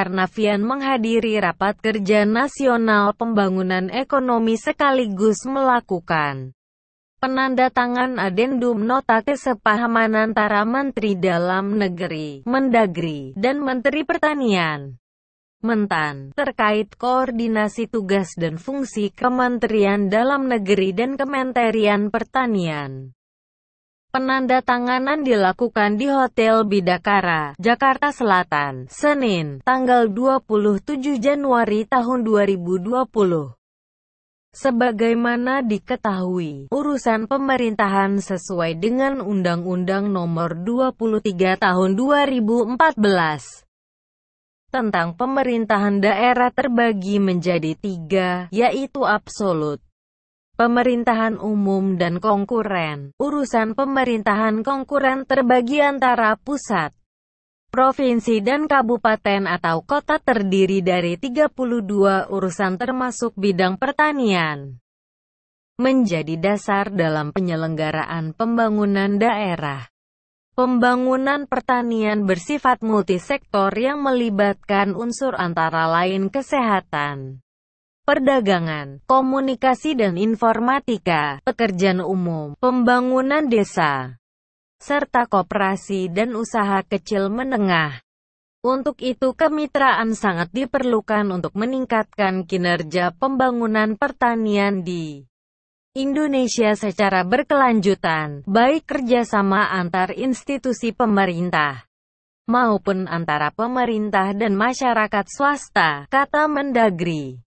Karnavian menghadiri rapat kerja nasional pembangunan ekonomi sekaligus melakukan penandatangan adendum nota kesepahaman antara Menteri Dalam Negeri, Mendagri, dan Menteri Pertanian. Mentan, terkait koordinasi tugas dan fungsi Kementerian Dalam Negeri dan Kementerian Pertanian. Penanda tanganan dilakukan di Hotel Bidakara, Jakarta Selatan, Senin, tanggal 27 Januari tahun 2020. Sebagaimana diketahui, urusan pemerintahan sesuai dengan Undang-Undang Nomor 23 Tahun 2014 tentang pemerintahan daerah terbagi menjadi tiga, yaitu absolut, pemerintahan umum dan konkuren. Urusan pemerintahan konkuren terbagi antara pusat, provinsi dan kabupaten atau kota terdiri dari 32 urusan termasuk bidang pertanian. Menjadi dasar dalam penyelenggaraan pembangunan daerah. Pembangunan pertanian bersifat multisektor yang melibatkan unsur antara lain kesehatan, perdagangan, komunikasi dan informatika, pekerjaan umum, pembangunan desa, serta koperasi dan usaha kecil menengah. Untuk itu kemitraan sangat diperlukan untuk meningkatkan kinerja pembangunan pertanian di Indonesia secara berkelanjutan, baik kerjasama antar institusi pemerintah maupun antara pemerintah dan masyarakat swasta, kata Mendagri.